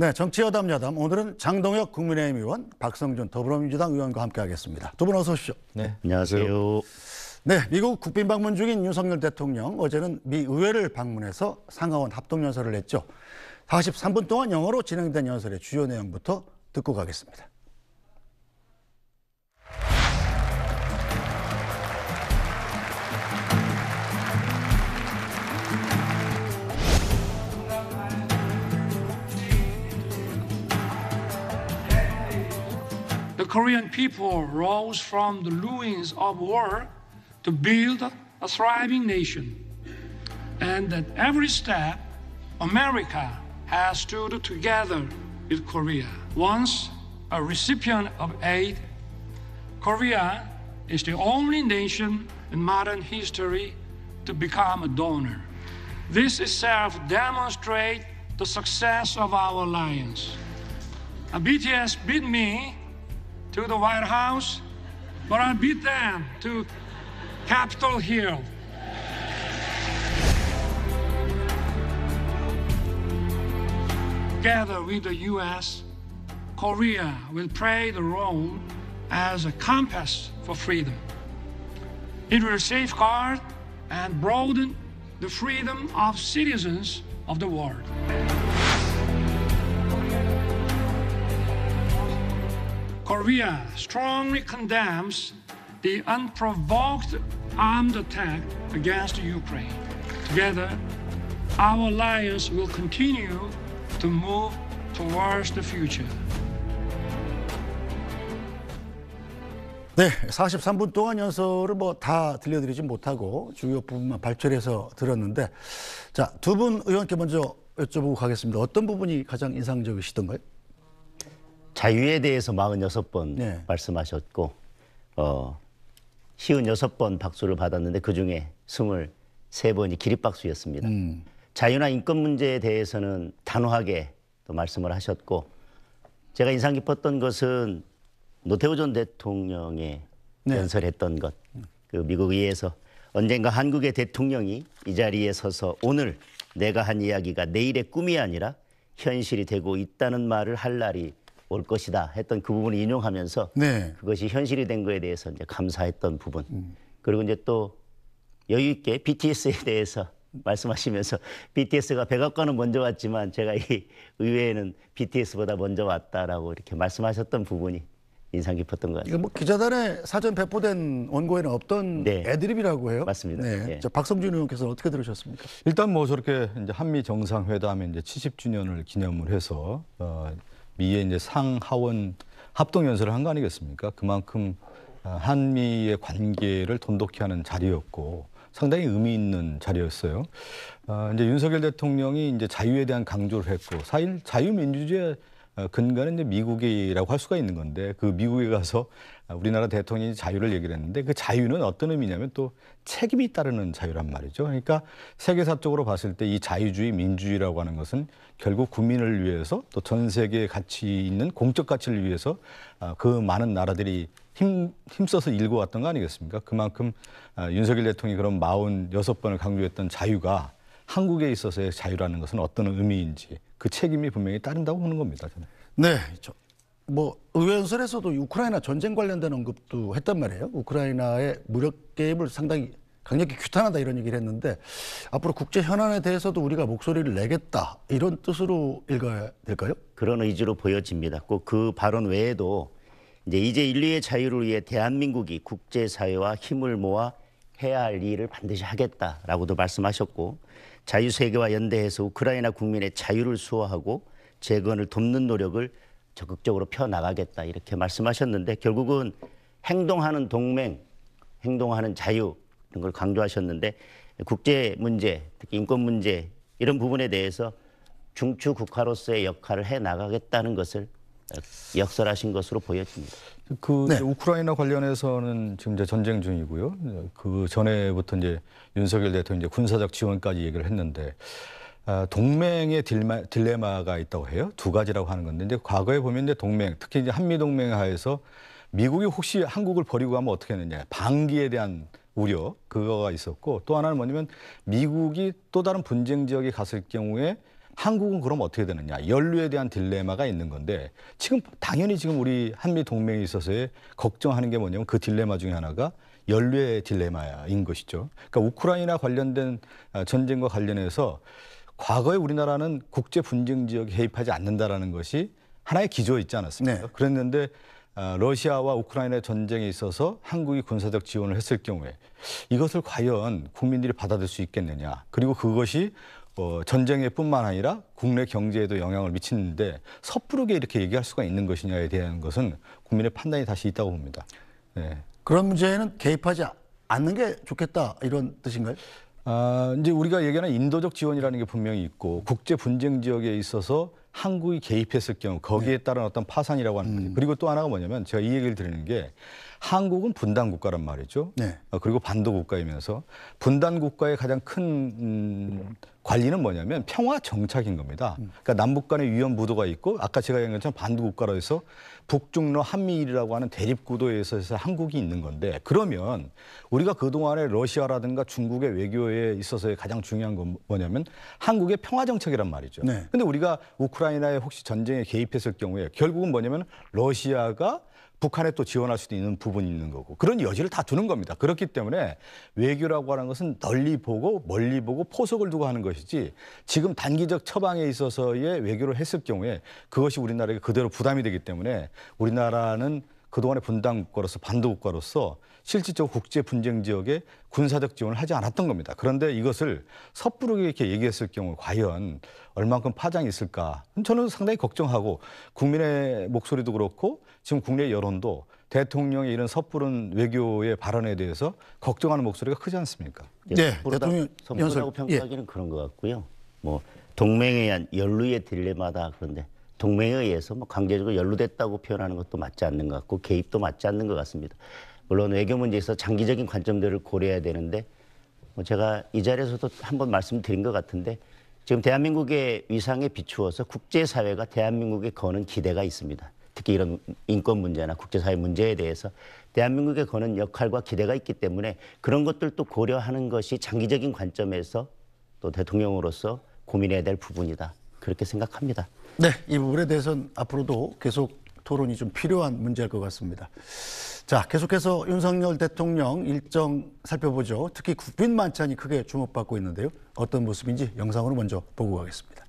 네, 정치여담 여담. 오늘은 장동혁 국민의힘 의원, 박성준 더불어민주당 의원과 함께하겠습니다. 두 분 어서 오십시오. 네, 네 안녕하세요. 네, 미국 국빈 방문 중인 윤석열 대통령 어제는 미 의회를 방문해서 상하원 합동 연설을 했죠. 43분 동안 영어로 진행된 연설의 주요 내용부터 듣고 가겠습니다. Korean people rose from the ruins of war to build a thriving nation. And at every step, America has stood together with Korea. Once a recipient of aid, Korea is the only nation in modern history to become a donor. This itself demonstrates the success of our alliance. A BTS beat me to the White House, but I beat them to Capitol Hill. Together with the U.S., Korea will play the role as a compass for freedom. It will safeguard and broaden the freedom of citizens of the world. Korea strongly condemns the unprovoked armed attack against Ukraine. Together, our alliance will continue to move towards the future. 네, 43분 동안 연설을 뭐 다 들려드리진 못하고 주요 부분만 발췌해서 들었는데, 자, 두 분 의원께 먼저 여쭤보고 가겠습니다. 어떤 부분이 가장 인상적이시던가요? 자유에 대해서 46번 네. 말씀하셨고 어, 56번 박수를 받았는데 그중에 23번이 기립박수였습니다. 음. 자유나 인권 문제에 대해서는 단호하게 또 말씀을 하셨고 제가 인상 깊었던 것은 노태우 전 대통령의 네. 연설했던 것. 그 미국 의회에서 언젠가 한국의 대통령이 이 자리에 서서 오늘 내가 한 이야기가 내일의 꿈이 아니라 현실이 되고 있다는 말을 할 날이 올 것이다 했던 그 부분을 인용하면서 네. 그것이 현실이 된 거에 대해서 이제 감사했던 부분 음. 그리고 이제 또 여유 있게 BTS에 대해서 말씀하시면서 BTS가 백악관은 먼저 왔지만 제가 이 의회에는 BTS보다 먼저 왔다라고 이렇게 말씀하셨던 부분이 인상 깊었던 것 같아요. 이거 뭐 기자단에 사전 배포된 원고에는 없던 네. 애드립이라고 해요. 맞습니다. 네. 네. 저 박성준 의원께서 어떻게 들으셨습니까? 일단 뭐 저렇게 이제 한미 정상회담에 이제 70주년을 기념을 해서 어 미의 이제 상하원 합동 연설을 한 거 아니겠습니까? 그만큼 아, 한미의 관계를 돈독히 하는 자리였고 상당히 의미 있는 자리였어요. 어, 이제 윤석열 대통령이 이제 자유에 대한 강조를 했고 사일 자유민주주의 어, 근간은 이제 미국이라고 할 수가 있는 건데 그 미국에 가서 아, 우리나라 대통령이 자유를 얘기를 했는데 그 자유는 어떤 의미냐면 또 책임이 따르는 자유란 말이죠. 그러니까 세계사 적으로 봤을 때 이 자유주의, 민주주의라고 하는 것은 결국 국민을 위해서 또 전 세계에 가치 있는 공적 가치를 위해서 아, 그 많은 나라들이 힘, 힘써서 일궈왔던 거 아니겠습니까? 그만큼 아, 윤석열 대통령이 그런 46번을 강조했던 자유가 한국에 있어서의 자유라는 것은 어떤 의미인지 그 책임이 분명히 따른다고 보는 겁니다. 저는. 네. 저, 뭐 의원설에서도 우크라이나 전쟁 관련된 언급도 했단 말이에요. 우크라이나의 무력 개입을 상당히 강력히 규탄하다 이런 얘기를 했는데 앞으로 국제 현안에 대해서도 우리가 목소리를 내겠다 이런 뜻으로 읽어야 될까요? 그런 의지로 보여집니다. 꼭 그 발언 외에도 이제 이제 인류의 자유를 위해 대한민국이 국제사회와 힘을 모아 해야 할 일을 반드시 하겠다라고도 말씀하셨고 자유세계와 연대해서 우크라이나 국민의 자유를 수호하고 재건을 돕는 노력을 적극적으로 펴나가겠다 이렇게 말씀하셨는데 결국은 행동하는 동맹, 행동하는 자유 이런 걸 강조하셨는데 국제 문제, 특히 인권 문제 이런 부분에 대해서 중추 국가로서의 역할을 해 나가겠다는 것을 역설하신 것으로 보여집니다. 그 네. 우크라이나 관련해서는 지금 이제 전쟁 중이고요. 그 전에부터 이제 윤석열 대통령 이제 군사적 지원까지 얘기를 했는데 아, 동맹의 딜마, 딜레마가 있다고 해요. 두 가지라고 하는 건데 이제 과거에 보면 이제 동맹, 특히 이제 한미 동맹 하에서 미국이 혹시 한국을 버리고 가면 어떻게 했느냐 방기에 대한 우려 그거가 있었고 또 하나는 뭐냐면 미국이 또 다른 분쟁 지역에 갔을 경우에 한국은 그럼 어떻게 되느냐 연루에 대한 딜레마가 있는 건데 지금 당연히 지금 우리 한미 동맹에 있어서의 걱정하는 게 뭐냐면 그 딜레마 중에 하나가 연루의 딜레마인 것이죠. 그러니까 우크라이나 관련된 아, 전쟁과 관련해서 과거에 우리나라는 국제 분쟁 지역에 개입하지 않는다라는 것이 하나의 기조에 있지 않았습니까? 네. 그랬는데 아, 러시아와 우크라이나 전쟁에 있어서 한국이 군사적 지원을 했을 경우에 이것을 과연 국민들이 받아들일 수 있겠느냐. 그리고 그것이 어, 전쟁에 뿐만 아니라 국내 경제에도 영향을 미치는데 섣부르게 이렇게 얘기할 수가 있는 것이냐에 대한 것은 국민의 판단이 다시 있다고 봅니다. 네. 그런 문제에는 개입하지 않는 게 좋겠다 이런 뜻인가요? 아, 이제 우리가 얘기하는 인도적 지원이라는 게 분명히 있고 국제 분쟁 지역에 있어서 한국이 개입했을 경우 거기에 네. 따른 어떤 파산이라고 하는 거 음. 그리고 또 하나가 뭐냐면 제가 이 얘기를 드리는 게 한국은 분단 국가란 말이죠. 네. 어, 그리고 반도 국가이면서 분단 국가의 가장 큰 음, 관리는 뭐냐면 평화 정착인 겁니다. 음. 그러니까 남북 간의 위험 부도가 있고 아까 제가 얘기한 것처럼 반도 국가로 해서 북중러 한미일이라고 하는 대립 구도에서 한국이 있는 건데 그러면 우리가 그동안에 러시아라든가 중국의 외교에 있어서의 가장 중요한 건 뭐냐면 한국의 평화 정책이란 말이죠. 네. 근데 우리가 우크라이나에 혹시 전쟁에 개입했을 경우에 결국은 뭐냐면 러시아가 북한에 또 지원할 수도 있는 부분이 있는 거고 그런 여지를 다 두는 겁니다. 그렇기 때문에 외교라고 하는 것은 널리 보고 멀리 보고 포석을 두고 하는 것이지 지금 단기적 처방에 있어서의 외교를 했을 경우에 그것이 우리나라에게 그대로 부담이 되기 때문에 우리나라는 그동안의 분단 국가로서 반도 국가로서 실질적으로 국제 분쟁 지역에 군사적 지원을 하지 않았던 겁니다. 그런데 이것을 섣부르게 이렇게 얘기했을 경우 과연 얼만큼 파장이 있을까? 저는 상당히 걱정하고 국민의 목소리도 그렇고 지금 국내 여론도 대통령의 이런 섣부른 외교의 발언에 대해서 걱정하는 목소리가 크지 않습니까? 예, 네, 대통령 선포라고 예. 평가하기는 예. 그런 것 같고요. 뭐 동맹에 대한 연루의 딜레마다 그런데 동맹에 의해서 뭐 강제적으로 연루됐다고 표현하는 것도 맞지 않는 것 같고 개입도 맞지 않는 것 같습니다. 물론 외교 문제에서 장기적인 관점들을 고려해야 되는데 뭐 제가 이 자리에서도 한번 말씀드린 것 같은데 지금 대한민국의 위상에 비추어서 국제사회가 대한민국에 거는 기대가 있습니다. 특히 이런 인권 문제나 국제사회 문제에 대해서 대한민국에 거는 역할과 기대가 있기 때문에 그런 것들도 고려하는 것이 장기적인 관점에서 또 대통령으로서 고민해야 될 부분이다. 그렇게 생각합니다. 네, 이 부분에 대해서는 앞으로도 계속 토론이 좀 필요한 문제일 것 같습니다. 자, 계속해서 윤석열 대통령 일정 살펴보죠. 특히 국빈 만찬이 크게 주목받고 있는데요. 어떤 모습인지 영상으로 먼저 보고 가겠습니다.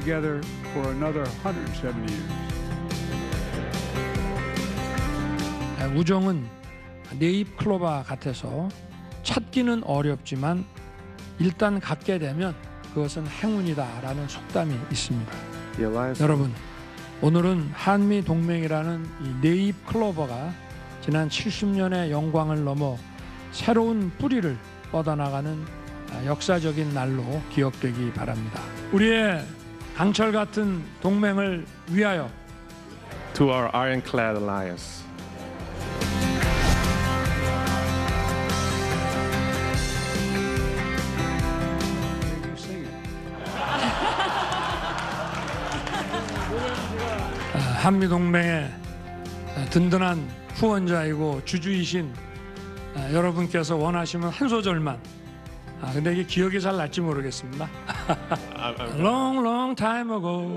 together for another 170 years. 아, 우정은 네잎 클로바 같아서 찾기는 어렵지만 일단 갖게 되면 그것은 행운이다라는 속담이 있습니다. 여러분 오늘은 한미 동맹이라는 이 네잎 클로버가 지난 70년의 영광을 넘어 새로운 뿌리를 뻗어나가는 아, 역사적인 날로 기억되기 바랍니다. 우리의 강철 같은 동맹을 위하여 to our ironclad alliance. 아, 한미 동맹의 아, 든든한 후원자이고 주주이신 아, 여러분께서 원하시면 한 소절만 아, 근데 이게 기억이 잘 날지 모르겠습니다. long, long time ago.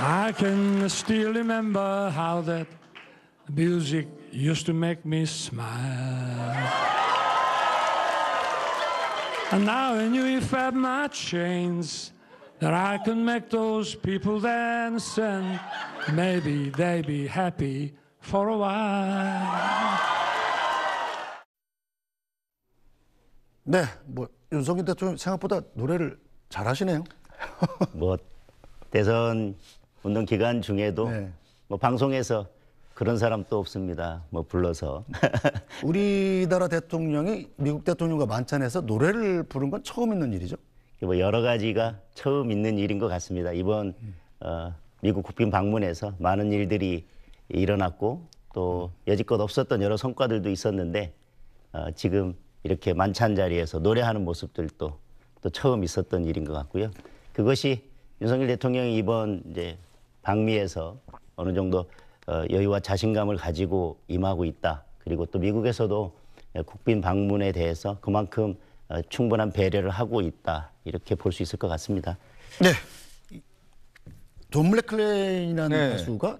I can still remember how that music used to make me smile. And now I knew if I had my chains that I could make those people dance and maybe they'd be happy for a while. 네, 뭐 윤석열 대통령 생각보다 노래를 잘하시네요. 뭐 대선 운동 기간 중에도 네. 뭐 방송에서 그런 사람도 없습니다. 뭐 불러서 우리나라 대통령이 미국 대통령과 만찬에서 노래를 부른 건 처음 있는 일이죠. 뭐 여러 가지가 처음 있는 일인 것 같습니다. 이번 음. 어, 미국 국빈 방문에서 많은 일들이 일어났고 또 여지껏 없었던 여러 성과들도 있었는데 어, 지금 이렇게 만찬 자리에서 노래하는 모습들도 또 처음 있었던 일인 것 같고요. 그것이 윤석열 대통령이 이번 이제 방미에서 어느 정도 어, 여유와 자신감을 가지고 임하고 있다. 그리고 또 미국에서도 국빈 방문에 대해서 그만큼 어, 충분한 배려를 하고 있다. 이렇게 볼 수 있을 것 같습니다. 네. 존블클레인이라는 네. 가수가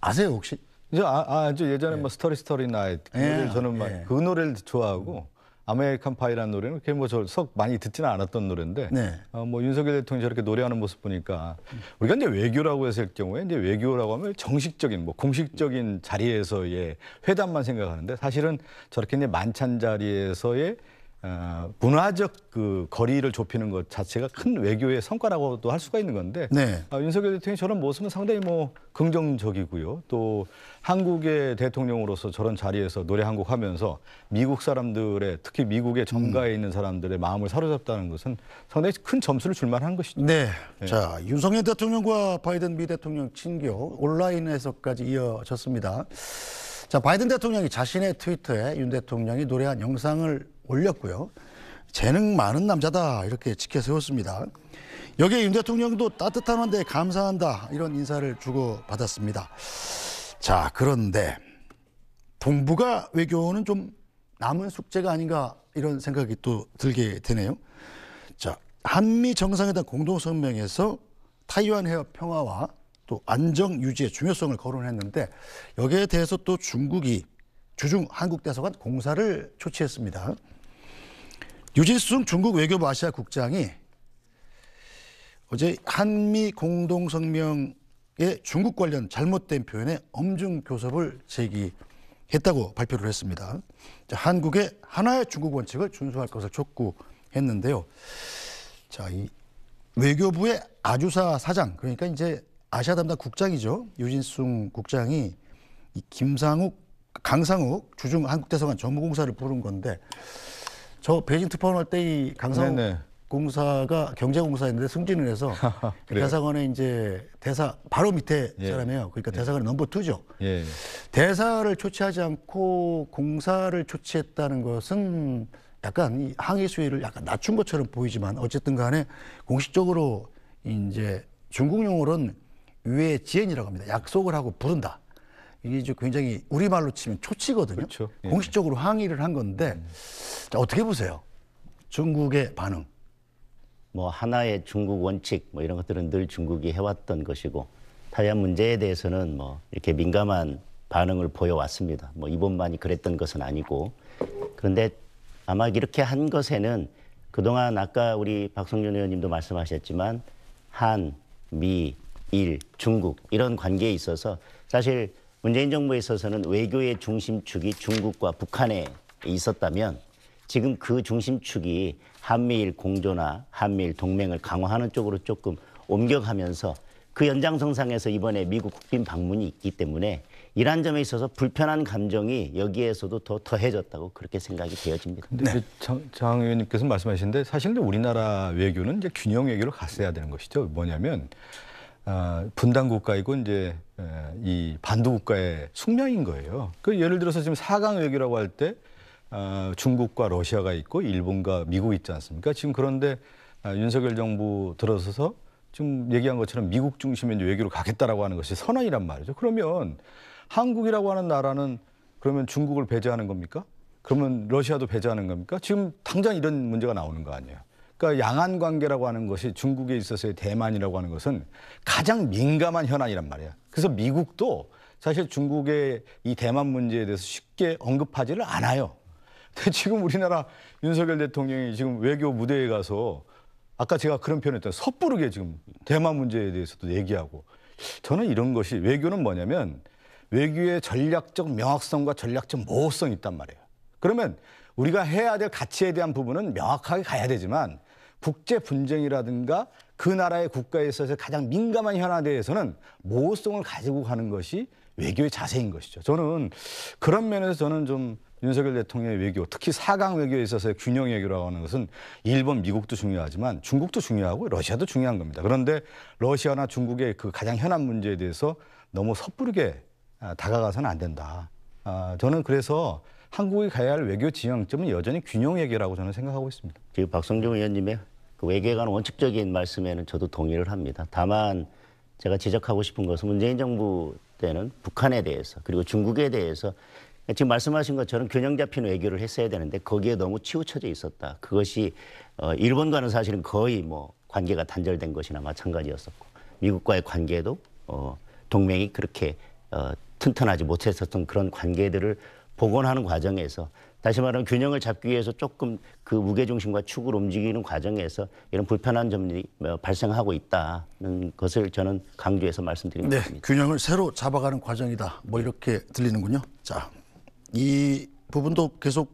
아세요 혹시? 저 아, 아, 저 예전에 네. 뭐 스토리 스토리 나이트 네. 네. 그 예. 저는 막그 예. 노래를 좋아하고 아메리칸 파이라는 노래는 그렇게 뭐저석 많이 듣지는 않았던 노래인데 네. 어, 뭐 윤석열 대통령이 저렇게 노래하는 모습 보니까 우리가 이제 외교라고 했을 경우에 이제 외교라고 하면 정식적인 뭐 공식적인 자리에서의 회담만 생각하는데 사실은 저렇게 이제 만찬 자리에서의 어, 문화적 그 거리를 좁히는 것 자체가 큰 외교의 성과라고도 할 수가 있는 건데 네. 어, 윤석열 대통령이 저런 모습은 상당히 뭐 긍정적이고요. 또 한국의 대통령으로서 저런 자리에서 노래 한 곡 하면서 미국 사람들의 특히 미국의 정가에 음. 있는 사람들의 마음을 사로잡다는 것은 상당히 큰 점수를 줄 만한 것이죠. 네. 네. 자, 윤석열 대통령과 바이든 미 대통령 친교 온라인에서까지 이어졌습니다. 자, 바이든 대통령이 자신의 트위터에 윤 대통령이 노래한 영상을 올렸고요. 재능 많은 남자다 이렇게 지켜세웠습니다. 여기에 윤 대통령도 따뜻한 한데 감사한다 이런 인사를 주고 받았습니다. 자 그런데 동북아 외교는 좀 남은 숙제가 아닌가 이런 생각이 또 들게 되네요. 자 한미 정상회담 공동성명에서 타이완 해협 평화와 또 안정 유지의 중요성을 거론했는데 여기에 대해서 또 중국이 주중 한국 대사관 공사를 조치했습니다. 유진승 중국 외교부 아시아 국장이 어제 한미 공동성명의 중국 관련 잘못된 표현에 엄중 교섭을 제기했다고 발표를 했습니다. 한국의 하나의 중국 원칙을 준수할 것을 촉구했는데요. 자, 이 외교부의 아주사 사장, 그러니까 이제 아시아 담당 국장이죠. 유진승 국장이 김상욱, 강상욱 주중 한국대사관 전무공사를 부른 건데 저 베이징 특파원할 때 이 강상 네네. 공사가 경제공사였는데 승진을 해서 아, 대사관에 이제 대사 바로 밑에 예. 사람이에요. 그러니까 예. 대사관의 넘버 투죠. 예. 대사를 초치하지 않고 공사를 초치했다는 것은 약간 이항의 수위를 약간 낮춘 것처럼 보이지만 어쨌든 간에 공식적으로 이제 중국 용어로는 위에 지엔이라고 합니다. 약속을 하고 부른다. 이게 이제 굉장히 우리말로 치면 초치거든요. 그렇죠. 예. 공식적으로 항의를 한 건데 자, 어떻게 보세요? 중국의 반응. 뭐 하나의 중국 원칙 뭐 이런 것들은 늘 중국이 해왔던 것이고 타이완 문제에 대해서는 뭐 이렇게 민감한 반응을 보여왔습니다. 뭐 이번만이 그랬던 것은 아니고 그런데 아마 이렇게 한 것에는 그동안 아까 우리 박성준 의원님도 말씀하셨지만 한, 미, 일, 중국 이런 관계에 있어서 사실 문재인 정부에 있어서는 외교의 중심축이 중국과 북한에 있었다면 지금 그 중심축이 한미일 공조나 한미일 동맹을 강화하는 쪽으로 조금 옮겨가면서 그 연장선상에서 이번에 미국 국빈 방문이 있기 때문에 이란 점에 있어서 불편한 감정이 여기에서도 더 더해졌다고 그렇게 생각이 되어집니다. 근데 네. 장, 의원님께서 말씀하신데 사실 우리나라 외교는 이제 균형 외교로 갔어야 되는 것이죠. 뭐냐면 아, 분단 국가이고 이제 이 반도 국가의 숙명인 거예요. 그 예를 들어서 지금 사강 외교라고 할 때 아, 중국과 러시아가 있고 일본과 미국 있지 않습니까? 지금 그런데 아, 윤석열 정부 들어서서 지금 얘기한 것처럼 미국 중심의 외교로 가겠다라고 하는 것이 선언이란 말이죠. 그러면 한국이라고 하는 나라는 그러면 중국을 배제하는 겁니까? 그러면 러시아도 배제하는 겁니까? 지금 당장 이런 문제가 나오는 거 아니에요. 그러니까 양안 관계라고 하는 것이 중국에 있어서의 대만이라고 하는 것은 가장 민감한 현안이란 말이야. 그래서 미국도 사실 중국의 이 대만 문제에 대해서 쉽게 언급하지를 않아요. 근데 지금 우리나라 윤석열 대통령이 지금 외교 무대에 가서 아까 제가 그런 표현했던 섣부르게 지금 대만 문제에 대해서도 얘기하고 저는 이런 것이 외교는 뭐냐면 외교의 전략적 명확성과 전략적 모호성이 있단 말이에요. 그러면 우리가 해야 될 가치에 대한 부분은 명확하게 가야 되지만 국제 분쟁이라든가 그 나라의 국가에 있어서 가장 민감한 현안에 대해서는 모호성을 가지고 가는 것이 외교의 자세인 것이죠. 저는 그런 면에서 저는 좀 윤석열 대통령의 외교, 특히 사강 외교에 있어서의 균형 외교라고 하는 것은 일본, 미국도 중요하지만 중국도 중요하고 러시아도 중요한 겁니다. 그런데 러시아나 중국의 그 가장 현안 문제에 대해서 너무 섣부르게 아, 다가가서는 안 된다. 아, 저는 그래서 한국이 가야 할 외교 지향점은 여전히 균형 외교라고 저는 생각하고 있습니다. 지금 그 박성중 의원님의 그 외교에 관한 원칙적인 말씀에는 저도 동의를 합니다. 다만 제가 지적하고 싶은 것은 문재인 정부 때는 북한에 대해서 그리고 중국에 대해서 지금 말씀하신 것처럼 균형 잡힌 외교를 했어야 되는데 거기에 너무 치우쳐져 있었다. 그것이 어, 일본과는 사실은 거의 뭐 관계가 단절된 것이나 마찬가지였었고 미국과의 관계도 어, 동맹이 그렇게 어, 튼튼하지 못했었던 그런 관계들을 복원하는 과정에서 다시 말하면 균형을 잡기 위해서 조금 그 무게중심과 축을 움직이는 과정에서 이런 불편한 점이 어, 발생하고 있다는 것을 저는 강조해서 말씀드립니다. 네, 것니다 균형을 새로 잡아가는 과정이다. 뭐 이렇게 들리는군요. 자, 이 부분도 계속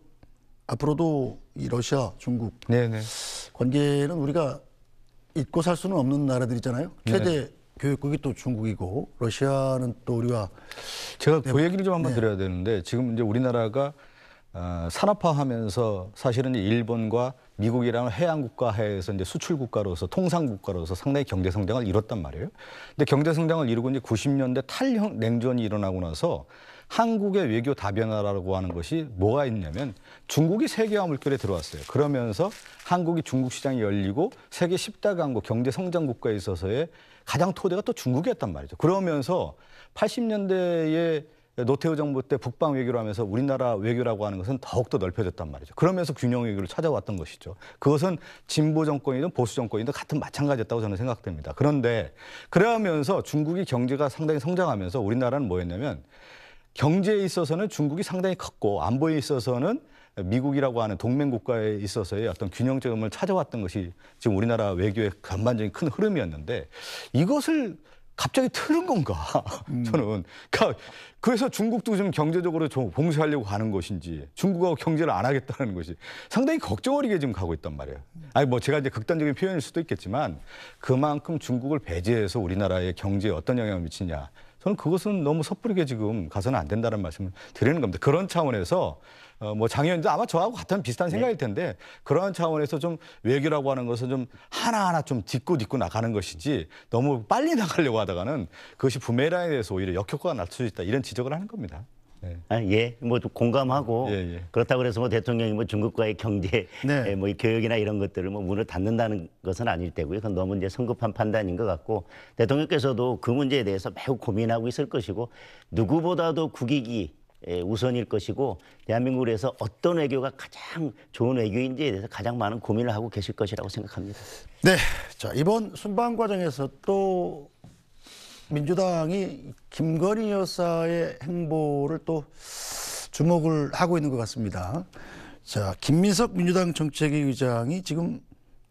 앞으로도 이 러시아, 중국 네네. 네. 관계는 우리가 잊고 살 수는 없는 나라들이잖아요. 네, 네. 최대 네. 교육국이 또 중국이고 러시아는 또 우리가 제가 그 네. 얘기를 좀 한번 네. 드려야 되는데 지금 이제 우리나라가 어, 산업화하면서 사실은 일본과 미국이라는 해양국가에서 이제 수출국가로서 통상국가로서 상당히 경제성장을 이뤘단 말이에요. 근데 경제성장을 이루고 이제 90년대 탈냉전이 일어나고 나서 한국의 외교 다변화라고 하는 것이 뭐가 있냐면 중국이 세계화 물결에 들어왔어요. 그러면서 한국이 중국 시장이 열리고 세계 10대 강국 경제 성장 국가에 있어서의 가장 토대가 또 중국이었단 말이죠. 그러면서 80년대에 노태우 정부 때 북방 외교를 하면서 우리나라 외교라고 하는 것은 더욱더 넓혀졌단 말이죠. 그러면서 균형 외교를 찾아왔던 것이죠. 그것은 진보 정권이든 보수 정권이든 같은 마찬가지였다고 저는 생각됩니다. 그런데 그러면서 중국이 경제가 상당히 성장하면서 우리나라는 뭐였냐면 경제에 있어서는 중국이 상당히 컸고 안보에 있어서는 미국이라고 하는 동맹 국가에 있어서의 어떤 균형점을 찾아왔던 것이 지금 우리나라 외교의 전반적인 큰 흐름이었는데 이것을 갑자기 틀은 건가 음. 저는 그러니까 그래서 중국도 좀 경제적으로 좀 봉쇄하려고 하는 것인지 중국하고 경제를 안 하겠다는 것이 상당히 걱정거리게 지금 가고 있단 말이에요 아니 뭐 제가 이제 극단적인 표현일 수도 있겠지만 그만큼 중국을 배제해서 우리나라의 경제에 어떤 영향을 미치냐 저는 그것은 너무 섣부르게 지금 가서는 안 된다는 말씀을 드리는 겁니다. 그런 차원에서 어, 뭐장 의원도 아마 저하고 같은 비슷한 네. 생각일 텐데 그런 차원에서 좀 외교라고 하는 것은 좀 하나하나 좀 딛고 딛고 나가는 것이지 너무 빨리 나가려고 하다가는 그것이 부메랑에 대해서 오히려 역효과가 날 수 있다 이런 지적을 하는 겁니다. 네. 아, 예, 뭐 공감하고 예, 예. 그렇다고 해서 뭐 대통령이 뭐 중국과의 경제, 네. 예, 뭐 교육이나 이런 것들을 뭐 문을 닫는다는 것은 아닐 테고요. 그건 너무 이제 성급한 판단인 것 같고 대통령께서도 그 문제에 대해서 매우 고민하고 있을 것이고 누구보다도 국익이 예, 우선일 것이고 대한민국에서 어떤 외교가 가장 좋은 외교인지에 대해서 가장 많은 고민을 하고 계실 것이라고 생각합니다. 네, 자 이번 순방 과정에서 또 민주당이 김건희 여사의 행보를 또 주목을 하고 있는 것 같습니다. 자, 김민석 민주당 정책위 의장이 지금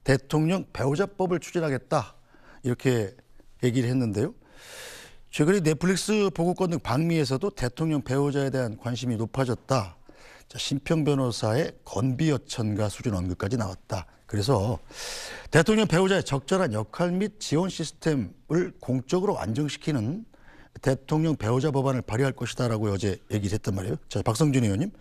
대통령 배우자법을 추진하겠다 이렇게 얘기를 했는데요. 최근에 넷플릭스 보고권 등 방미에서도 대통령 배우자에 대한 관심이 높아졌다. 자, 신평 변호사의 건비 여천과 수준 언급까지 나왔다. 그래서 대통령 배우자의 적절한 역할 및 지원 시스템을 공적으로 안정시키는 대통령 배우자 법안을 발의할 것이다라고 어제 얘기를 했단 말이에요. 자, 박성준 의원님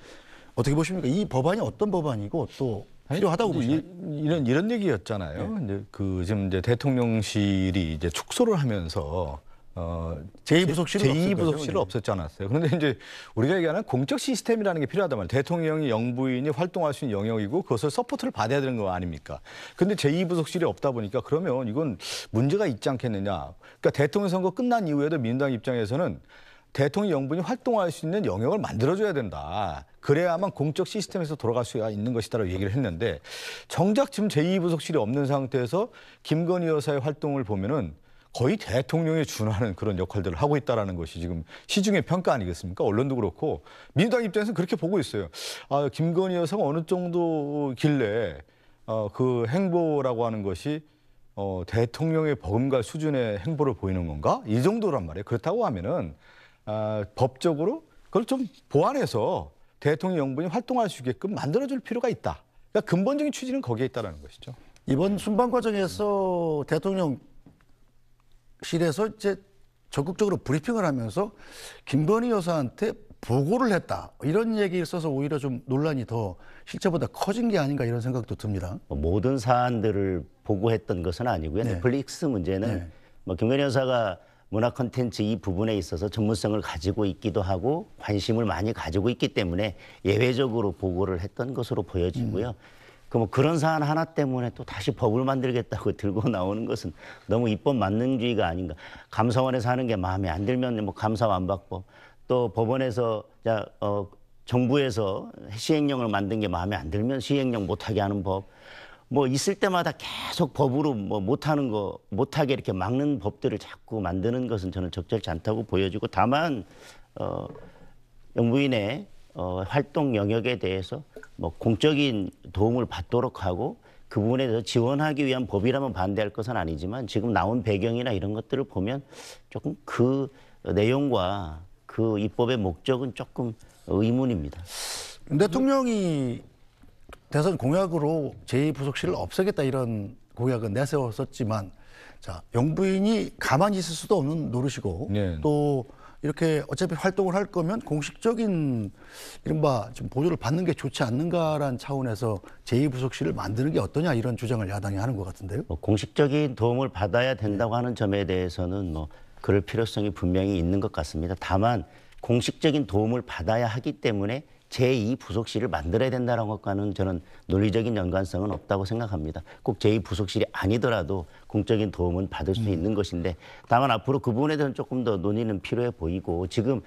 어떻게 보십니까? 이 법안이 어떤 법안이고 또 필요하다고 보시나 이런 이런 얘기였잖아요. 네. 이제 그 지금 이제 대통령실이 이제 축소를 하면서 어, 제2부속실은, 제2부속실은 없었지 않았어요. 그런데 이제 우리가 얘기하는 공적 시스템이라는 게 필요하단 말이에요. 대통령이 영부인이 활동할 수 있는 영역이고 그것을 서포트를 받아야 되는 거 아닙니까? 근데 제2부속실이 없다 보니까 그러면 이건 문제가 있지 않겠느냐. 그러니까 대통령 선거 끝난 이후에도 민주당 입장에서는 대통령 영부인이 활동할 수 있는 영역을 만들어줘야 된다. 그래야만 공적 시스템에서 돌아갈 수가 있는 것이다라고 얘기를 했는데 정작 지금 제2부속실이 없는 상태에서 김건희 여사의 활동을 보면은 거의 대통령에 준하는 그런 역할들을 하고 있다라는 것이 지금 시중의 평가 아니겠습니까? 언론도 그렇고 민주당 입장에서는 그렇게 보고 있어요. 아, 김건희 여사가 어느 정도길래 어, 그 행보라고 하는 것이 어, 대통령의 버금갈 수준의 행보를 보이는 건가? 이 정도란 말이에요. 그렇다고 하면은 아, 법적으로 그걸 좀 보완해서 대통령 영분이 활동할 수 있게끔 만들어줄 필요가 있다. 그러니까 근본적인 취지는 거기에 있다라는 것이죠. 이번 순방 과정에서 대통령 실에서 이제 적극적으로 브리핑을 하면서 김건희 여사한테 보고를 했다 이런 얘기에 있어서 오히려 좀 논란이 더 실제보다 커진 게 아닌가 이런 생각도 듭니다. 뭐 모든 사안들을 보고했던 것은 아니고요. 네. 넷플릭스 문제는 네. 뭐 김건희 여사가 문화 콘텐츠 이 부분에 있어서 전문성을 가지고 있기도 하고 관심을 많이 가지고 있기 때문에 예외적으로 보고를 했던 것으로 보여지고요. 음. 그뭐 그런 사안 하나 때문에 또 다시 법을 만들겠다고 들고 나오는 것은 너무 입법 만능주의가 아닌가. 감사원에서 하는 게 마음에 안 들면 뭐 감사 완박법 또 법원에서 자, 어, 정부에서 시행령을 만든 게 마음에 안 들면 시행령 못하게 하는 법. 뭐 있을 때마다 계속 법으로 뭐 못하는 거 못하게 이렇게 막는 법들을 자꾸 만드는 것은 저는 적절치 않다고 보여지고 다만 어 영부인의 어 활동 영역에 대해서 뭐 공적인 도움을 받도록 하고 그 부분에 대해서 지원하기 위한 법이라면 반대할 것은 아니지만 지금 나온 배경이나 이런 것들을 보면 조금 그 내용과 그 입법의 목적은 조금 의문입니다. 대통령이 대선 공약으로 제2부속실을 없애겠다 이런 공약은 내세웠었지만 자 영부인이 가만히 있을 수도 없는 노릇이고 네. 또 이렇게 어차피 활동을 할 거면 공식적인 이른바 좀 보조를 받는 게 좋지 않는가라는 차원에서 제2부속실을 만드는 게 어떠냐 이런 주장을 야당이 하는 것 같은데요. 뭐 공식적인 도움을 받아야 된다고 네. 하는 점에 대해서는 뭐 그럴 필요성이 분명히 있는 것 같습니다. 다만 공식적인 도움을 받아야 하기 때문에 제2부속실을 만들어야 된다는 것과는 저는 논리적인 연관성은 없다고 생각합니다. 꼭 제2부속실이 아니더라도 공적인 도움은 받을 수 음. 있는 것인데 다만 앞으로 그 부분에 대해서는 조금 더 논의는 필요해 보이고 지금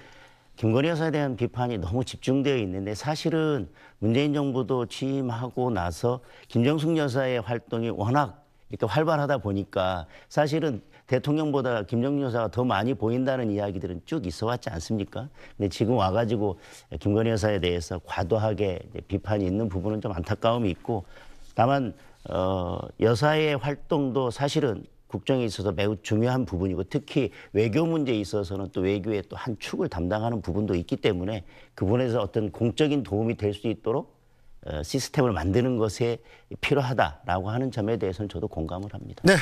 김건희 여사에 대한 비판이 너무 집중되어 있는데 사실은 문재인 정부도 취임하고 나서 김정숙 여사의 활동이 워낙 이렇게 활발하다 보니까 사실은 대통령보다 김정민 여사가 더 많이 보인다는 이야기들은 쭉 있어 왔지 않습니까? 근데 지금 와가지고 김건희 여사에 대해서 과도하게 비판이 있는 부분은 좀 안타까움이 있고 다만 어, 여사의 활동도 사실은 국정에 있어서 매우 중요한 부분이고 특히 외교 문제에 있어서는 또 외교의 또한 축을 담당하는 부분도 있기 때문에 그분에서 어떤 공적인 도움이 될 수 있도록 어, 시스템을 만드는 것에 필요하다라고 하는 점에 대해서는 저도 공감을 합니다. 네.